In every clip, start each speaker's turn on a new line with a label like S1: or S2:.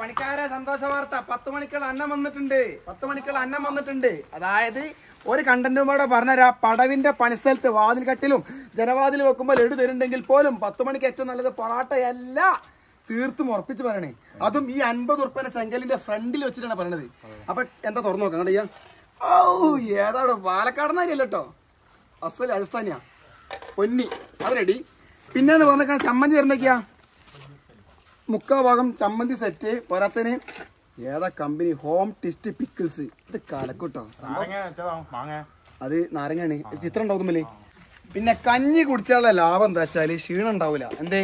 S1: പണിക്കാരെ സന്തോഷ വാർത്ത പത്ത് മണിക്കുള്ള അന്നം വന്നിട്ടുണ്ട് പത്ത് മണിക്കുള്ള അന്നം വന്നിട്ടുണ്ട് അതായത് ഒരു കണ്ടന്റും കൂടെ പറഞ്ഞുതരാ പടവിന്റെ പണിസ്ഥലത്ത് വാതിൽക്കട്ടിലും ജനവാതിൽ വെക്കുമ്പോൾ എടു തരുന്നുണ്ടെങ്കിൽ പോലും പത്ത് മണിക്ക് ഏറ്റവും നല്ലത് പൊറാട്ടയല്ല തീർത്തും ഉറപ്പിച്ച് പറയണേ അതും ഈ അൻപത് ഉറുപ്പന ചെങ്കലിന്റെ ഫ്രണ്ടിൽ വെച്ചിട്ടാണ് പറയണത് അപ്പൊ എന്താ തുറന്നു നോക്കാം കണ്ടയ്യ ഓ ഏതാണ് പാലക്കാടനാരിയല്ലോ അസ്വൽ രാജസ്ഥാനിയാ പൊന്നി അതിനടി പിന്നെ പറഞ്ഞേക്കാൻ ചമ്മന്തി തരണ്ടൊക്കെയാ മുക്കാ ഭാഗം ചമ്മന്തി സെറ്റ് പോരാത്തന് ഏതാ കമ്പനി ഹോം ടിസ്റ്റ് പിക്കിൾസ് ഇത് കലക്കൂട്ടോ അത് നാരങ്ങയാണ് ചിത്രം ഉണ്ടാവുന്നില്ലേ പിന്നെ കഞ്ഞി കുടിച്ചാലുള്ള ലാഭം എന്താ വെച്ചാല് ക്ഷീണം ഉണ്ടാവില്ല എന്തേ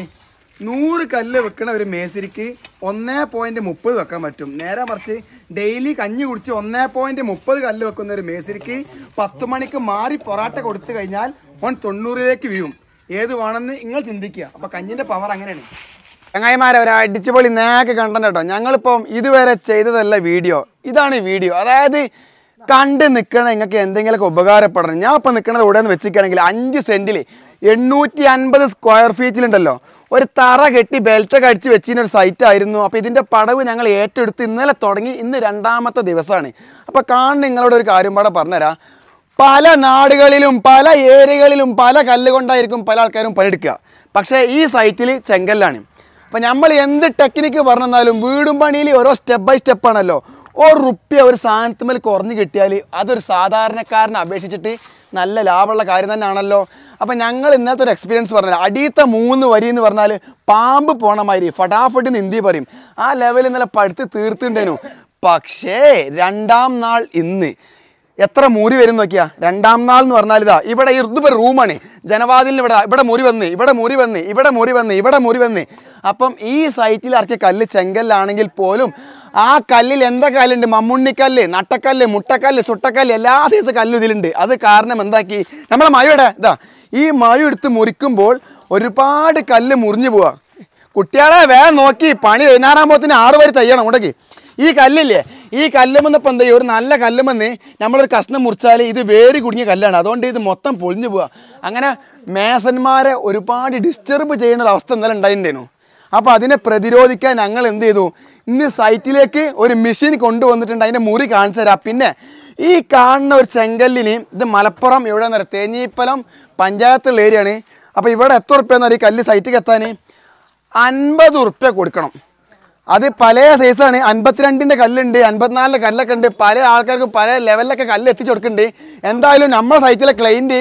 S1: നൂറ് കല്ല് വെക്കണ ഒരു മേസ്തിരിക്ക് ഒന്നേ പോയിന്റ് മുപ്പത് വെക്കാൻ പറ്റും നേരെ മറിച്ച് ഡെയിലി കഞ്ഞി കുടിച്ച് ഒന്നേ പോയിന്റ് മുപ്പത് കല്ല് വെക്കുന്ന ഒരു മേസ്തിരിക്ക് പത്ത് മണിക്ക് മാറി പൊറാട്ട കൊടുത്തു കഴിഞ്ഞാൽ ഓൺ തൊണ്ണൂറിലേക്ക് വീഴും ഏത് വേണമെന്ന് നിങ്ങൾ ചിന്തിക്കുക അപ്പൊ കഞ്ഞിന്റെ പവർ അങ്ങനെയാണ് ചങ്ങായിമാരെ ഒരു അടിച്ചുപൊളി നേക്ക് കണ്ടന്റ് കേട്ടോ ഞങ്ങളിപ്പം ഇതുവരെ ചെയ്തതല്ല വീഡിയോ ഇതാണ് വീഡിയോ അതായത് കണ്ട് നിൽക്കണ നിങ്ങൾക്ക് എന്തെങ്കിലുമൊക്കെ ഉപകാരപ്പെടണം ഞാൻ ഇപ്പം ഇവിടെ നിന്ന് വെച്ചിരിക്കുകയാണെങ്കിൽ അഞ്ച് സെൻറ്റിൽ എണ്ണൂറ്റി അൻപത് സ്ക്വയർ ഫീറ്റിലുണ്ടല്ലോ ഒരു തറ കെട്ടി ബെൽറ്റൊക്കെ അടിച്ച് വെച്ചിരുന്നൊരു ഒരു സൈറ്റായിരുന്നു അപ്പോൾ ഇതിൻ്റെ പടവ് ഞങ്ങൾ ഏറ്റെടുത്ത് ഇന്നലെ തുടങ്ങി ഇന്ന് രണ്ടാമത്തെ ദിവസമാണ് അപ്പോൾ കാണുന്ന നിങ്ങളോട് ഒരു കാര്യം പാടെ പറഞ്ഞുതരാം പല നാടുകളിലും പല ഏരിയകളിലും പല കല്ലുകൊണ്ടായിരിക്കും പല ആൾക്കാരും പണിയെടുക്കുക പക്ഷേ ഈ സൈറ്റിൽ ചെങ്കല്ലാണ് അപ്പം നമ്മൾ എന്ത് ടെക്നിക്ക് പറഞ്ഞാലും വീടും പണിയിൽ ഓരോ സ്റ്റെപ്പ് ബൈ സ്റ്റെപ്പാണല്ലോ ഒരു റുപ്യ ഒരു സാധനത്തിന്മേൽ കുറഞ്ഞു കിട്ടിയാൽ അതൊരു സാധാരണക്കാരനെ അപേക്ഷിച്ചിട്ട് നല്ല ലാഭമുള്ള കാര്യം തന്നെയാണല്ലോ അപ്പം ഞങ്ങൾ ഇന്നത്തെ ഒരു എക്സ്പീരിയൻസ് പറഞ്ഞാൽ അടിയത്തെ മൂന്ന് വരി എന്ന് പറഞ്ഞാൽ പാമ്പ് പോണ മാതിരി ഫടാഫട്ട് നിന്തി പറയും ആ ലെവലിൽ ഇന്നലെ പഠിത്ത് തീർത്തിണ്ടേനു പക്ഷേ രണ്ടാം നാൾ ഇന്ന് എത്ര മൂരി വരും നോക്കിയാ രണ്ടാം നാൾ എന്ന് പറഞ്ഞാൽ ഇതാ ഇവിടെ ഇതിപ്പോൾ റൂമാണ് ജനവാതിലിന് ഇവിടെ ഇവിടെ മുറി വന്ന് ഇവിടെ മുറി വന്ന് ഇവിടെ മുറി വന്ന് ഇവിടെ മുറി വന്ന് അപ്പം ഈ സൈറ്റിൽ ഇറക്കിയ കല്ല് ചെങ്കല്ലാണെങ്കിൽ പോലും ആ കല്ലിൽ എന്താ കല്ലുണ്ട് മമ്മുണ്ണിക്കല്ല് നട്ടക്കല്ല് മുട്ടക്കല്ല് ചുട്ടക്കല്ല് എല്ലാ സൈസ് കല്ലും ഇതിലുണ്ട് അത് കാരണം എന്താക്കി നമ്മളെ മഴയുടെ ഇതാ ഈ മഴ എടുത്ത് മുറിക്കുമ്പോൾ ഒരുപാട് കല്ല് മുറിഞ്ഞു പോവാ കുട്ടികളെ വേഗം നോക്കി പണി വൈകുന്നേരമാകുമ്പോത്തിന് ആറ് വരെ തയ്യണം ഉണ്ടെങ്കിൽ ഈ കല്ലില്ലേ ഈ കല്ലുമെന്ന് ഇപ്പം എന്താ ഒരു നല്ല കല്ലുമെന്ന് നമ്മളൊരു കഷ്ണം മുറിച്ചാൽ ഇത് വേരി കുടുങ്ങിയ കല്ലാണ് അതുകൊണ്ട് ഇത് മൊത്തം പൊളിഞ്ഞു പോവുക അങ്ങനെ മേസന്മാരെ ഒരുപാട് ഡിസ്റ്റർബ് ചെയ്യുന്ന ഒരു അവസ്ഥ എന്തായാലും ഉണ്ടായിട്ടുണ്ടായിരുന്നു അപ്പോൾ അതിനെ പ്രതിരോധിക്കാൻ ഞങ്ങൾ എന്ത് ചെയ്തു ഇന്ന് സൈറ്റിലേക്ക് ഒരു മെഷീൻ കൊണ്ടുവന്നിട്ടുണ്ട് അതിൻ്റെ മുറി കാണിച്ചു തരാം പിന്നെ ഈ കാണുന്ന ഒരു ചെങ്കല്ലിന് ഇത് മലപ്പുറം എവിടെ നിന്ന് തേഞ്ഞീപ്പലം പഞ്ചായത്തുള്ള ഏരിയയാണ് അപ്പോൾ ഇവിടെ എത്ര ഉറുപ്പ്യെന്ന് ഈ കല്ല് സൈറ്റിൽ എത്താൻ അൻപത് ഉറുപ്പ്യ കൊടുക്കണം അത് പല സൈസാണ് അൻപത്തിരണ്ടിൻ്റെ കല്ലുണ്ട് അൻപത്തിനാലിൻ്റെ കല്ലൊക്കെ ഉണ്ട് പല ആൾക്കാർക്ക് പല ലെവലിലൊക്കെ കല്ല് എത്തിച്ചു കൊടുക്കുന്നുണ്ട് എന്തായാലും നമ്മുടെ സൈറ്റിലെ ക്ലൈൻറ്റ്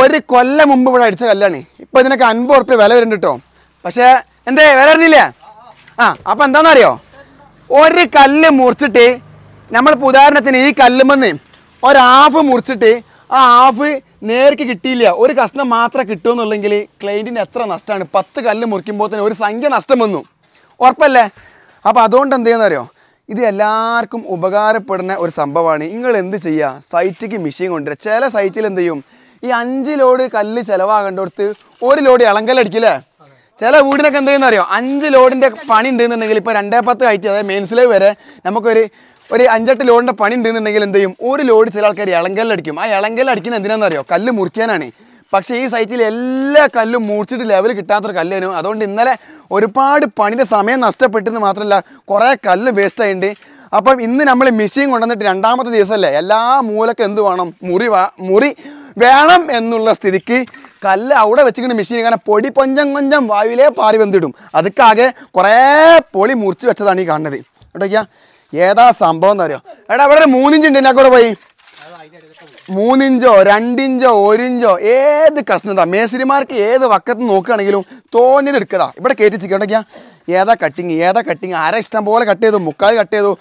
S1: ഒരു കൊല്ലം മുമ്പ് ഇവിടെ അടിച്ച കല്ലാണ് ഇപ്പോൾ ഇതിനൊക്കെ അൻപത് ഉറുപ്പ്യ വില വരുന്നുണ്ട് കേട്ടോ പക്ഷേ എന്തേ വേറെ അറിഞ്ഞില്ലേ ആ അപ്പൊ എന്താണെന്നറിയോ ഒരു കല്ല് മുറിച്ചിട്ട് നമ്മൾ ഉദാഹരണത്തിന് ഈ കല്ലുമെന്ന് ഒരു ഹാഫ് മുറിച്ചിട്ട് ആ ഹാഫ് നേർക്ക് കിട്ടിയില്ല ഒരു കഷ്ണം മാത്രമേ കിട്ടുമെന്നുള്ളെങ്കിൽ ക്ലൈൻറ്റിന് എത്ര നഷ്ടമാണ് പത്ത് കല്ല് മുറിക്കുമ്പോൾ തന്നെ ഒരു സംഖ്യ നഷ്ടം വന്നു ഉറപ്പല്ലേ അപ്പോൾ അതുകൊണ്ട് എന്ത് ചെയ്യുന്നറിയോ ഇത് എല്ലാവർക്കും ഉപകാരപ്പെടുന്ന ഒരു സംഭവമാണ് നിങ്ങൾ എന്ത് ചെയ്യുക സൈറ്റിക്ക് മെഷീൻ കൊണ്ടുവരിക ചില സൈറ്റിൽ എന്ത് ചെയ്യും ഈ അഞ്ച് ലോഡ് കല്ല് ചിലവാകേണ്ടടുത്ത് ഒരു ലോഡ് ഇളങ്കല്ലടിക്കില്ലേ ചില വീടിനൊക്കെ ചെയ്യുന്ന അറിയോ അഞ്ച് ലോഡിന്റെ പണി ഉണ്ടെന്നുണ്ടെങ്കിൽ ഇപ്പൊ രണ്ടേ പത്ത് ആയിട്ട് അതായത് മെയിൻസിലേ വരെ നമുക്കൊരു ഒരു അഞ്ചെട്ട് ലോഡിന്റെ പണി ഉണ്ടെന്നുണ്ടെങ്കിൽ എന്ത് ചെയ്യും ഒരു ലോഡ് ചില ആൾക്കാർ ഇളങ്കല്ലടിക്കും ആ ഇളങ്കല്ലടിക്കുന്നത് എന്തിനാന്ന് അറിയോ കല്ല് മുറിക്കാനാണ് പക്ഷേ ഈ സൈറ്റിൽ എല്ലാ കല്ലും മുറിച്ചിട്ട് ലെവൽ കിട്ടാത്തൊരു കല്ലേനു അതുകൊണ്ട് ഇന്നലെ ഒരുപാട് പണിയുടെ സമയം നഷ്ടപ്പെട്ടെന്ന് മാത്രമല്ല കുറേ കല്ല് വേസ്റ്റ് ആയിട്ടുണ്ട് അപ്പം ഇന്ന് നമ്മൾ മെഷീൻ കൊണ്ടുവന്നിട്ട് രണ്ടാമത്തെ ദിവസമല്ലേ എല്ലാ മൂലക്കും എന്ത് വേണം മുറി മുറി വേണം എന്നുള്ള സ്ഥിതിക്ക് കല്ല് അവിടെ വെച്ചിങ്ങനെ മെഷീൻ ഇങ്ങനെ പൊടി കൊഞ്ചം കൊഞ്ചം വായുവിലേ പാറി വെന്തിടും അതൊക്കെ കുറേ പൊളി മുറിച്ച് വെച്ചതാണ് ഈ കാണുന്നത് കേട്ടോ ഏതാ സംഭവം എന്ന് അറിയോ എടാ അവിടെ ഒരു മൂന്നിഞ്ച് ഉണ്ട് എന്നെ കൂടെ പോയി മൂന്നിഞ്ചോ രണ്ടിഞ്ചോ ഒരിഞ്ചോ ഏത് കഷ്ണതാ മേസ്രിമാർക്ക് ഏത് വക്കത്ത് നോക്കുകയാണെങ്കിലും തോന്നിയത് എടുക്കതാ ഇവിടെ കയറ്റിച്ചിട്ടുണ്ടെങ്കിൽ ഏതാ കട്ടിങ് ഏതാ കട്ടിങ് അര ഇഷ്ടം പോലെ കട്ട് ചെയ്തു മുക്കാൽ കട്ട് ചെയ്തു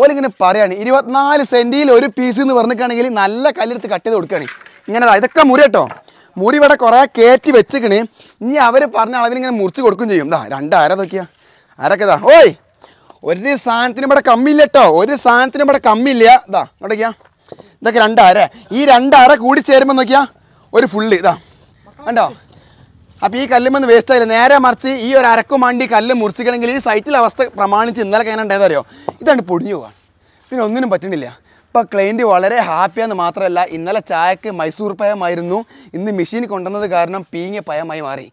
S1: ഓലിങ്ങനെ പറയാണ് ഇരുപത്തിനാല് സെൻറ്റിയിൽ ഒരു പീസ് എന്ന് പറഞ്ഞിട്ടാണെങ്കിൽ നല്ല കല്ലെടുത്ത് കട്ട് ചെയ്ത് കൊടുക്കുകയാണ് ഇങ്ങനെ ഇതൊക്കെ മുറി കേട്ടോ മുറി ഇവിടെ കുറേ കയറ്റി വെച്ചിക്കണേ ഇനി അവർ പറഞ്ഞ ഇങ്ങനെ മുറിച്ച് കൊടുക്കും ചെയ്യും ദാ രണ്ടാര നോക്കിയാ ആരൊക്കെ ദാ ഓയ് ഒരു സാധനത്തിന് ഇവിടെ കമ്മില്ല കേട്ടോ ഒരു സാധനത്തിന് ഇവിടെ കമ്മില്ല ഇതാ നോക്കിയാ ഇതൊക്കെ രണ്ടാര ഈ രണ്ടാര കൂടി ചേരുമ്പോൾ നോക്കിയാ ഒരു ഫുള്ള് ഇതാ കണ്ടോ അപ്പം ഈ ഒന്ന് വേസ്റ്റ് ആയില്ല നേരെ മറിച്ച് ഈ ഒരു അരക്കും വണ്ടി കല്ല് മുറിച്ചിക്കണമെങ്കിൽ ഈ സൈറ്റിലെ അവസ്ഥ പ്രമാണിച്ച് ഇന്നലെ കഴിഞ്ഞാൽ ഉണ്ടായതറിയോ ഇതാണ് പൊടിഞ്ഞു പോവാ പിന്നെ ഒന്നിനും പറ്റണില്ല അപ്പോൾ ക്ലയൻറ്റ് വളരെ ഹാപ്പിയാന്ന് മാത്രമല്ല ഇന്നലെ ചായക്ക് മൈസൂർ പയമായിരുന്നു ഇന്ന് മെഷീൻ കൊണ്ടുവന്നത് കാരണം പീങ്ങിയ പയമായി മാറി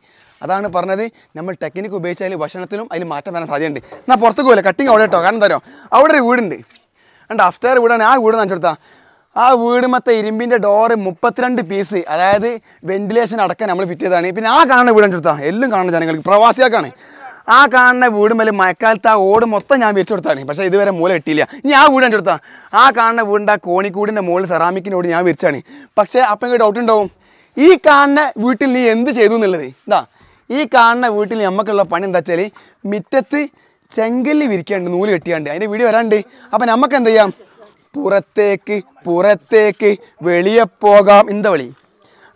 S1: അതാണ് പറഞ്ഞത് നമ്മൾ ടെക്നിക്ക് ഉപയോഗിച്ചാൽ ഭക്ഷണത്തിലും അതിൽ മാറ്റം വരാൻ സാധ്യതയുണ്ട് എന്നാൽ പുറത്ത് പോകില്ല കട്ടിങ് അവിടെ കേട്ടോ കാരണം തരോ അവിടെ ഒരു വീടുണ്ട് അണ്ട് അഫ്റ്റർ വീടാണ് ആ വീട് നനച്ചെടുത്താൽ ആ വീട് മൊത്തം ഇരുമ്പിൻ്റെ ഡോറ് മുപ്പത്തിരണ്ട് പീസ് അതായത് വെന്റിലേഷൻ അടക്കം നമ്മൾ ഫിറ്റ് ചെയ്തതാണ് പിന്നെ ആ കാണുന്ന വീട് നനച്ചെടുത്താൽ എല്ലാം കാണുന്ന ജനങ്ങൾക്ക് പ്രവാസിയാക്കാണ് ആ കാണുന്ന വീടും വലിയ മഴക്കാലത്ത് ആ ഓട് മൊത്തം ഞാൻ വെച്ചു കൊടുത്താണ് പക്ഷേ ഇതുവരെ മൂല കിട്ടിയില്ല ഞാൻ ആ വീട് കണ്ടുകൊടുത്താ ആ കാണുന്ന വീടിൻ്റെ ആ കോണിക്കൂടിൻ്റെ മുകളിൽ സെറാമിക്കിനോട് ഞാൻ വിരിച്ചാണ് പക്ഷേ അപ്പം എനിക്ക് ഡൗട്ട് ഉണ്ടാവും ഈ കാണുന്ന വീട്ടിൽ നീ എന്ത് ചെയ്തു എന്നുള്ളത് എന്താ ഈ കാണുന്ന വീട്ടിൽ നമുക്കുള്ള പണി എന്താ വെച്ചാൽ മുറ്റത്ത് ചെങ്കല്ലി വിരിക്കാണ്ട് നൂല് കെട്ടിയാണ്ട് അതിൻ്റെ വീട് വരാണ്ട് അപ്പം നമുക്ക് എന്ത് ചെയ്യാം പുറത്തേക്ക് പുറത്തേക്ക് വെളിയെ പോകാം എന്താ വിളി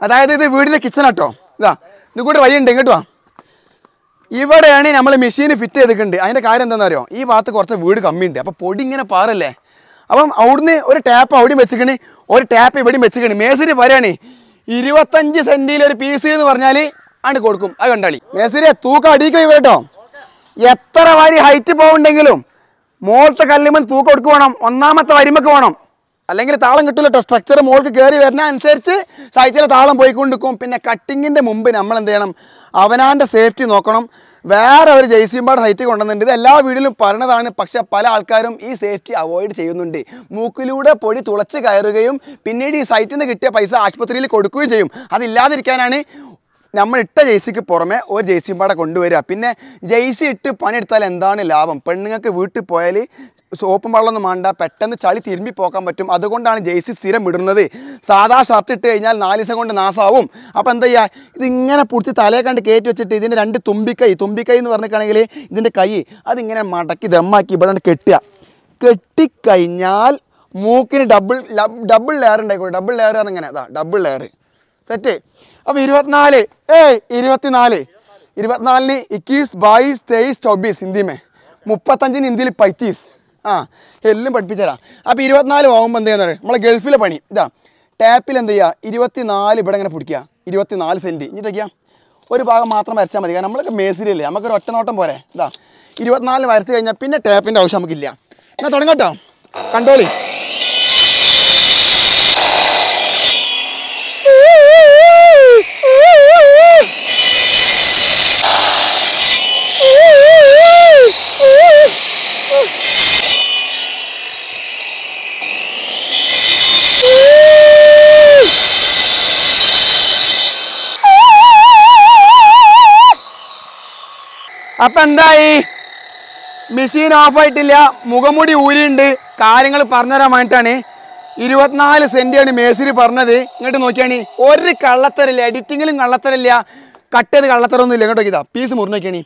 S1: അതായത് ഇത് വീടിൻ്റെ കിച്ചൺ കേട്ടോ ഇതാ ഇത് കൂടെ വഴിയുണ്ട് കേട്ടോ ഇവിടെയാണ് നമ്മൾ മെഷീൻ ഫിറ്റ് ചെയ്തിട്ടുണ്ട് അതിൻ്റെ കാര്യം എന്താണെന്ന് അറിയോ ഈ ഭാഗത്ത് കുറച്ച് വീട് കമ്മിയുണ്ട് അപ്പോൾ പൊടി ഇങ്ങനെ പാറല്ലേ അപ്പം അവിടുന്ന് ഒരു ടാപ്പ് അവിടെയും വെച്ചിക്കണ് ഒരു ടാപ്പ് ഇവിടെയും വെച്ചിക്കണ് മേസിരി പറയാണ് ഇരുപത്തഞ്ച് സെൻറ്റിൽ ഒരു പീസ് എന്ന് പറഞ്ഞാൽ ആണ് കൊടുക്കും അത് കണ്ടാളി മേസിരിയെ തൂക്കം അടിക്കും കേട്ടോ എത്ര വരി ഹൈറ്റ് പോകുന്നുണ്ടെങ്കിലും മോളത്തെ കല്ലുമ്പോൾ തൂക്കം എടുക്കുക വേണം ഒന്നാമത്തെ വരുമ്പോൾ വേണം അല്ലെങ്കിൽ താളം കിട്ടില്ല കേട്ടോ സ്ട്രക്ചർ മോൾക്ക് കയറി വരുന്ന അനുസരിച്ച് സാഹിത്യത്തിലെ താളം പോയിക്കൊണ്ടിരിക്കും പിന്നെ കട്ടിങ്ങിൻ്റെ മുമ്പ് നമ്മൾ എന്ത് ചെയ്യണം അവനാൻ്റെ സേഫ്റ്റി നോക്കണം വേറെ ഒരു പാട് സൈറ്റ് കൊണ്ടുവന്നിട്ടുണ്ട് ഇത് എല്ലാ വീടിലും പറഞ്ഞതാണ് പക്ഷേ പല ആൾക്കാരും ഈ സേഫ്റ്റി അവോയ്ഡ് ചെയ്യുന്നുണ്ട് മൂക്കിലൂടെ പൊടി തുളച്ച് കയറുകയും പിന്നീട് ഈ സൈറ്റിൽ നിന്ന് കിട്ടിയ പൈസ ആശുപത്രിയിൽ കൊടുക്കുകയും ചെയ്യും അതില്ലാതിരിക്കാനാണ് നമ്മൾ ഇട്ട ജേഴ്സിക്ക് പുറമെ ഒരു ജേഴ്സിയും പാടെ കൊണ്ടുവരിക പിന്നെ ജേഴ്സി ഇട്ട് പണിയെടുത്താൽ എന്താണ് ലാഭം പെണ്ണുങ്ങൾക്ക് വീട്ടിൽ പോയാൽ സോപ്പും വെള്ളമൊന്നും വേണ്ട പെട്ടെന്ന് ചളി തിരുമ്പി പോക്കാൻ പറ്റും അതുകൊണ്ടാണ് ജേഴ്സി സ്ഥിരം ഇടുന്നത് സാധാ ഷർട്ട് ഇട്ട് കഴിഞ്ഞാൽ നാല് ദിവസം കൊണ്ട് നാസാവും അപ്പോൾ എന്താ ചെയ്യുക ഇതിങ്ങനെ പൊടിച്ച് തലയെ കണ്ട് കയറ്റി വെച്ചിട്ട് ഇതിൻ്റെ രണ്ട് തുമ്പിക്കൈ തുമ്പിക്കൈ എന്ന് പറഞ്ഞിട്ടാണെങ്കിൽ ഇതിൻ്റെ കൈ അതിങ്ങനെ മടക്കി ദമ്മാക്കി ഇവിടെ കെട്ടുക കെട്ടിക്കഴിഞ്ഞാൽ മൂക്കിന് ഡബിൾ ഡബിൾ ലെയർ ഉണ്ടായിക്കോട്ടെ ഡബിൾ ലെയർ ഇങ്ങനെ അതാ ഡബിൾ ലെയർ സെറ്റ് അപ്പൊ ഇരുപത്തിനാല് ഏയ് ഇരുപത്തിനാല് ഇരുപത്തിനാലിന് ഇക്കീസ് ബൈസ് തേയ്സ് ചൊബീസ് ഹിന്ദിമേ മുപ്പത്തഞ്ചിന് ഹിന്ദിയിൽ പൈത്തീസ് ആ എല്ലാം പഠിപ്പിച്ചതരാം അപ്പൊ ഇരുപത്തിനാല് ആകുമ്പോൾ എന്ത് ചെയ്യുന്നത് നമ്മളെ ഗൾഫിലെ പണി ഇതാ ടാപ്പിൽ എന്ത് ചെയ്യുക ഇരുപത്തിനാല് ഇവിടെ ഇങ്ങനെ പിടിക്കുക ഇരുപത്തിനാല് സെൻറ്റ് ഇങ്ങോട്ടേക്കാ ഒരു ഭാഗം മാത്രം വരച്ചാൽ മതി കാരണം നമ്മളൊക്കെ മേസിലല്ലേ നമുക്കൊരു ഒറ്റ നോട്ടം പോരെ ഇതാ ഇരുപത്തിനാലിന് വരച്ച് കഴിഞ്ഞാൽ പിന്നെ ടാപ്പിൻ്റെ ആവശ്യം നമുക്കില്ല എന്നാൽ തുടങ്ങട്ടോ കണ്ടോളി ഇപ്പൊ എന്തായി മെഷീൻ ഓഫായിട്ടില്ല മുഖമുടി ഊരിയുണ്ട് കാര്യങ്ങൾ പറഞ്ഞു തരാൻ വേണ്ടിയിട്ടാണ് ഇരുപത്തിനാല് ആണ് മേസിരി പറഞ്ഞത് ഇങ്ങോട്ട് നോക്കിയാണ് ഒരു കള്ളത്തരല്ല എഡിറ്റിങ്ങിലും കള്ളത്തരല്ല കട്ട് ചെയ്ത് ഇല്ല ഇങ്ങോട്ട് നോക്കിയതാ പീസ് മുറിഞ്ഞൊക്കെയാണ്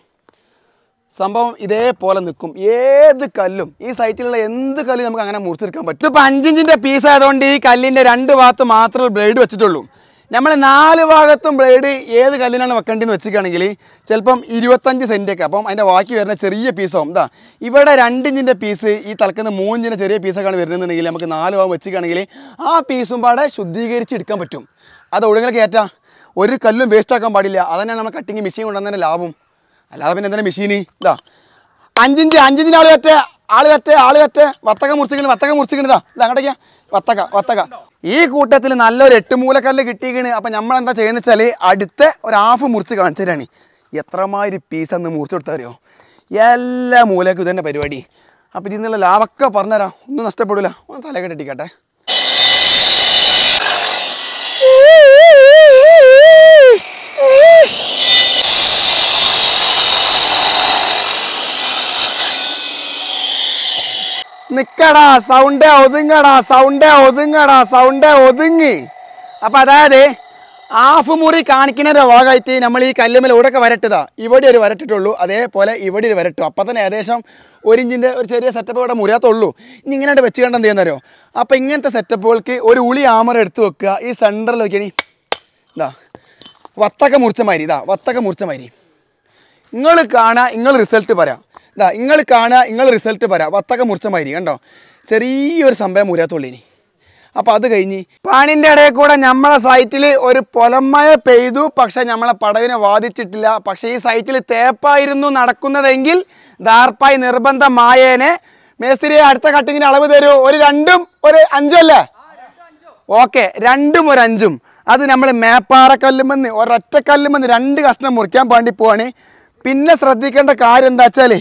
S1: സംഭവം ഇതേപോലെ നിൽക്കും ഏത് കല്ലും ഈ സൈറ്റിലുള്ള എന്ത് കല്ലും നമുക്ക് അങ്ങനെ മുറിച്ചെടുക്കാൻ പറ്റും ഇപ്പോൾ അഞ്ചിഞ്ചിൻ്റെ പീസ് ആയതുകൊണ്ട് ഈ കല്ലിൻ്റെ രണ്ട് ഭാഗത്ത് മാത്രമേ ബ്ലേഡ് വെച്ചിട്ടുള്ളൂ നമ്മൾ നാല് ഭാഗത്തും ബ്ലേഡ് ഏത് കല്ലിനാണ് വെക്കേണ്ടതെന്ന് വെച്ചിട്ടാണെങ്കിൽ ചിലപ്പം ഇരുപത്തഞ്ച് സെൻറ്റൊക്കെ അപ്പം അതിൻ്റെ ബാക്കി വരുന്ന ചെറിയ പീസാവും എന്താ ഇവിടെ രണ്ടിഞ്ചിൻ്റെ പീസ് ഈ തലക്കുന്ന മൂന്നിൻ്റെ ചെറിയ പീസൊക്കെയാണ് വരുന്നതെന്നുണ്ടെങ്കിൽ നമുക്ക് നാല് ഭാഗം വെച്ചിട്ടാണെങ്കിൽ ആ പീസും പാടെ ശുദ്ധീകരിച്ച് എടുക്കാൻ പറ്റും അത് ഒഴുകിനെ ഏറ്റാ ഒരു കല്ലും വേസ്റ്റ് ആക്കാൻ പാടില്ല അതന്നെ നമ്മൾ കട്ടിങ് മെഷീൻ കൊണ്ടുവന്നതിൻ്റെ ലാഭം അല്ലാതെ പിന്നെ എന്തെങ്കിലും മെഷീൻ ഇതാ അഞ്ചിഞ്ച് അഞ്ചിഞ്ചിനാൾ ഏറ്റ ആള് കറ്റേ ആള് കറ്റേ വത്തക മുറിച്ചിക്കണ് വത്തക്ക മുറിച്ചിക്കണിതാ ഇത് അങ്ങോട്ടേക്കാ ഈ കൂട്ടത്തിൽ നല്ലൊരു എട്ട് മൂലക്കല്ല് കിട്ടിയിക്കണ് അപ്പം നമ്മൾ എന്താ ചെയ്യണെന്ന് വെച്ചാൽ അടുത്ത ഒരു ഹാഫ് മുറിച്ച് കാണിച്ചു എത്രമാതിരി പീസ് അന്ന് മുറിച്ച് കൊടുത്താറിയോ എല്ലാ മൂലക്കും ഇതന്നെ പരിപാടി അപ്പം ഇതിൽ നിന്നുള്ള ലാവൊക്കെ പറഞ്ഞുതരാം ഒന്നും നഷ്ടപ്പെടില്ല ഒന്ന് തലകെട്ടിക്കട്ടെ നിക്കടാ സൗണ്ട് ഒതുങ്ങടാ സൗണ്ട് ഒതുങ്ങടാ സൗണ്ട് ഒതുങ്ങി അപ്പൊ അതായത് ഹാഫ് മുറി കാണിക്കുന്നതിൻ്റെ ഭാഗമായിട്ട് നമ്മൾ ഈ കല്ലുമ്മൽ ഇവിടെയൊക്കെ വരട്ടതാ ഇവിടെ ഒരു വരട്ടിട്ടുള്ളൂ അതേപോലെ ഇവിടെ ഒരു വരട്ടു അപ്പം തന്നെ ഏകദേശം ഒരു ഇഞ്ചിൻ്റെ ഒരു ചെറിയ സെറ്റപ്പ് ഇവിടെ മുറിയാത്തുള്ളൂ ഇനി ഇങ്ങനെ വെച്ച് കണ്ടെന്ത് ചെയ്യുന്നോ അപ്പോൾ ഇങ്ങനത്തെ സെറ്റപ്പുകൾക്ക് ഒരു ഉളി ആമറ എടുത്ത് വെക്കുക ഈ സെൻറ്ററിൽ വെക്കണി ഇതാ വത്തക്ക മുറിച്ച മാതിരി ഇതാ വത്തക്ക മുറിച്ച മാതിരി നിങ്ങൾ കാണുക നിങ്ങൾ റിസൾട്ട് പറയാം ഇതാ നിങ്ങൾ കാണുക നിങ്ങൾ റിസൾട്ട് പറയാം വത്തക മുറിച്ചമാതിരി കണ്ടോ ചെറിയൊരു സംഭവം മുരാത്തുള്ളിനി അപ്പം അത് കഴിഞ്ഞ് പാണിൻ്റെ ഇടയിൽ കൂടെ നമ്മളെ സൈറ്റിൽ ഒരു പൊലമയ പെയ്തു പക്ഷേ നമ്മളെ പടവിനെ വാദിച്ചിട്ടില്ല പക്ഷേ ഈ സൈറ്റിൽ തേപ്പായിരുന്നു നടക്കുന്നതെങ്കിൽ ദാർപ്പായി നിർബന്ധമായേനെ മേസ്തിരി അടുത്ത കട്ടിങ്ങിന് അളവ് തരൂ ഒരു രണ്ടും ഒരു അഞ്ചും അല്ലേ ഓക്കെ രണ്ടും ഒരു അഞ്ചും അത് നമ്മൾ മേപ്പാറക്കല്ലുമെന്ന് ഒരൊറ്റക്കല്ലുമെന്ന് രണ്ട് കഷ്ണം മുറിക്കാൻ വേണ്ടി പോവാണ് പിന്നെ ശ്രദ്ധിക്കേണ്ട കാര്യം എന്താ വെച്ചാൽ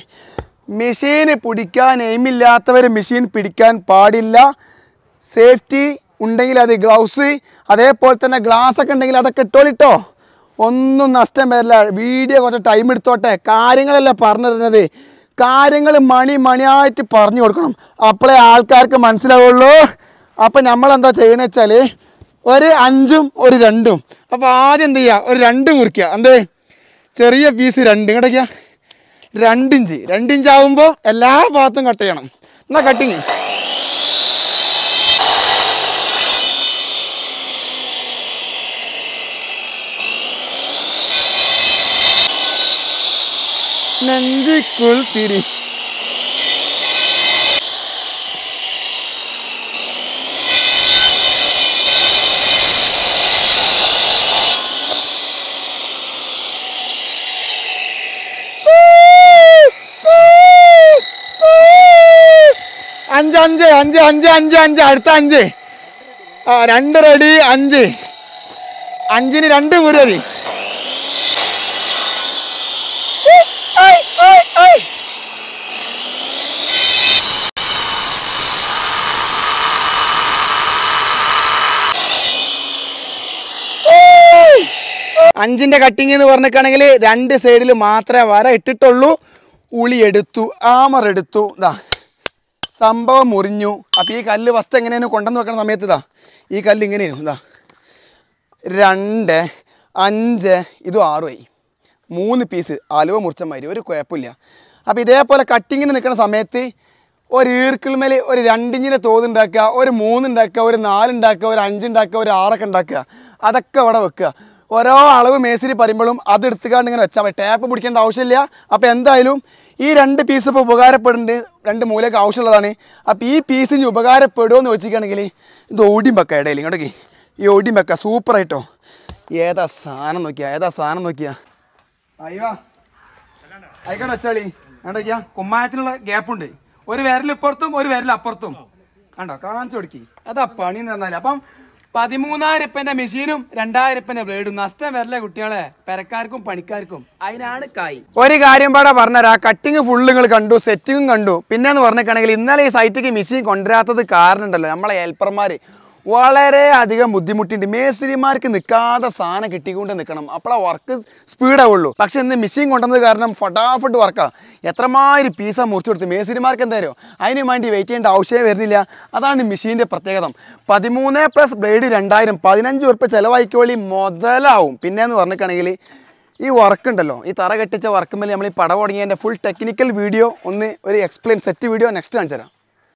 S1: മെഷീന് പിടിക്കാൻ എയിമില്ലാത്തവർ മെഷീൻ പിടിക്കാൻ പാടില്ല സേഫ്റ്റി ഉണ്ടെങ്കിൽ അത് ഗ്ലൗസ് അതേപോലെ തന്നെ ഗ്ലാസ് ഒക്കെ ഉണ്ടെങ്കിൽ അതൊക്കെ ഇട്ടോളിട്ടോ ഒന്നും നഷ്ടം വരില്ല വീഡിയോ കുറച്ച് ടൈം എടുത്തോട്ടെ കാര്യങ്ങളല്ല പറഞ്ഞു തരുന്നത് കാര്യങ്ങൾ മണി മണിയായിട്ട് പറഞ്ഞു കൊടുക്കണം അപ്പോഴേ ആൾക്കാർക്ക് മനസ്സിലാവുള്ളൂ അപ്പം നമ്മളെന്താ ചെയ്യണമെന്ന് വെച്ചാൽ ഒരു അഞ്ചും ഒരു രണ്ടും അപ്പോൾ ആദ്യം എന്ത് ചെയ്യുക ഒരു രണ്ടും കുറിക്കുക എന്തേ ചെറിയ പീസ് രണ്ടും കിടക്കുക രണ്ടിഞ്ച് രണ്ടിഞ്ച് ആവുമ്പോൾ എല്ലാ ഭാഗത്തും കട്ട് ചെയ്യണം എന്നാ കട്ടിങ് നെഞ്ചിക്കുൾ തിരി അഞ്ച് അഞ്ച് അഞ്ച് അഞ്ച് അഞ്ച് അഞ്ച് അടുത്ത അഞ്ച് ആ രണ്ട് റെഡി അഞ്ച് അഞ്ചിന് രണ്ട് കുരതി അഞ്ചിന്റെ കട്ടിങ് എന്ന് പറഞ്ഞിട്ടാണെങ്കിൽ രണ്ട് സൈഡിൽ മാത്രമേ വര ഇട്ടിട്ടുള്ളൂ ഉളി എടുത്തു ആമർ എടുത്തു ഇതാ സംഭവം മുറിഞ്ഞു അപ്പോൾ ഈ കല്ല് ഫസ്റ്റ് എങ്ങനെയാണ് കൊണ്ടെന്ന് വെക്കണ സമയത്ത് ഇതാ ഈ കല്ല് ഇങ്ങനെയായിരുന്നു എന്താ രണ്ട് അഞ്ച് ഇതും ആറുമായി മൂന്ന് പീസ് അലുവ മുറിച്ച മാതിരി ഒരു കുഴപ്പമില്ല അപ്പോൾ ഇതേപോലെ കട്ടിങ്ങിന് നിൽക്കുന്ന സമയത്ത് ഒരു ഈർക്കിളിമേൽ ഒരു രണ്ടിഞ്ചിൻ്റെ ഉണ്ടാക്കുക ഒരു മൂന്നുണ്ടാക്കുക ഒരു നാലുണ്ടാക്കുക ഒരു അഞ്ചുണ്ടാക്കുക ഒരു ആറൊക്കെ ഉണ്ടാക്കുക അതൊക്കെ അവിടെ വെക്കുക ഓരോ അളവ് മേസിരി പറയുമ്പോഴും അത് എടുത്തുകൊണ്ട് ഇങ്ങനെ വെച്ചാൽ മതി ടാപ്പ് പിടിക്കേണ്ട ആവശ്യമില്ല അപ്പോൾ എന്തായാലും ഈ രണ്ട് പീസ് ഇപ്പോൾ ഉപകാരപ്പെടുന്നുണ്ട് രണ്ട് മൂലയ്ക്ക് ആവശ്യമുള്ളതാണ് അപ്പോൾ ഈ പീസ് ഇനി ഉപകാരപ്പെടുമോ ചോദിച്ചിട്ടുണ്ടെങ്കിൽ ഇത് ഓടിയും വെക്കാം ഇടയിൽ ഇങ്ങോട്ടേക്ക് ഈ ഓടിയും വെക്കാം സൂപ്പറായിട്ടോ ഏതാ സാധനം നോക്കിയാ ഏതാ സാധനം നോക്കിയാ അയ്യോ അയക്കണ്ട വെച്ചാളി കണ്ടോക്കിയാ കുമ്മായത്തിനുള്ള ഗ്യാപ്പുണ്ട് ഒരു വിരൽ ഇപ്പുറത്തും ഒരു വിരലപ്പുറത്തും അപ്പുറത്തും കണ്ടോ കാണിച്ചു കൊടുക്കി അതാ പണി എന്ന് പറഞ്ഞാൽ അപ്പം പതിമൂന്നായിരപ്പന്റെ മെഷീനും രണ്ടായിരപ്പന്റെ ബ്ലേഡും നഷ്ടം വരല്ലേ കുട്ടികളെ പെരക്കാർക്കും പണിക്കാർക്കും അതിനാണ് കായ് ഒരു കാര്യം പാടെ പറഞ്ഞാൽ കട്ടിങ് ഫുള്ള് നിങ്ങൾ കണ്ടു സെറ്റിങ്ങും കണ്ടു പിന്നെ എന്ന് പറഞ്ഞിട്ടാണെങ്കിൽ ഇന്നലെ ഈ സൈറ്റിക്ക് മെഷീൻ കൊണ്ടുവരാത്തത് കാരണം ഉണ്ടല്ലോ നമ്മളെ ഹെൽപ്പർമാര് വളരെ അധികം ബുദ്ധിമുട്ടിണ്ട് മേസ്തിരിമാർക്ക് നിൽക്കാതെ സാധനം കിട്ടിക്കൊണ്ട് നിൽക്കണം അപ്പോൾ ആ വർക്ക് സ്പീഡാവുള്ളൂ പക്ഷെ ഇന്ന് മെഷീൻ കൊണ്ടുവന്നത് കാരണം ഫട്ടാഫട്ട് വർക്കാണ് എത്രമാതിരി പീസ മുറിച്ചു കൊടുത്ത് മേസ്തിരിമാർക്ക് എന്തായാലും അതിന് വേണ്ടി വെയിറ്റ് ചെയ്യേണ്ട ആവശ്യമേ വരുന്നില്ല അതാണ് മെഷീൻ്റെ പ്രത്യേകത പതിമൂന്ന് പ്ലസ് ബ്ലേഡ് രണ്ടായിരം പതിനഞ്ച് ഉറുപ്പ് ചിലവാക്കിക്കോളി മുതലാവും പിന്നെയെന്ന് പറഞ്ഞിട്ടാണെങ്കിൽ ഈ വർക്ക് ഉണ്ടല്ലോ ഈ തറ കെട്ടിച്ച വർക്കുമ്പോൾ നമ്മൾ ഈ പടം തുടങ്ങിയതിൻ്റെ ഫുൾ ടെക്നിക്കൽ വീഡിയോ ഒന്ന് ഒരു എക്സ്പ്ലെയിൻ സെറ്റ് വീഡിയോ നെക്സ്റ്റ് കാണിച്ചു തരാം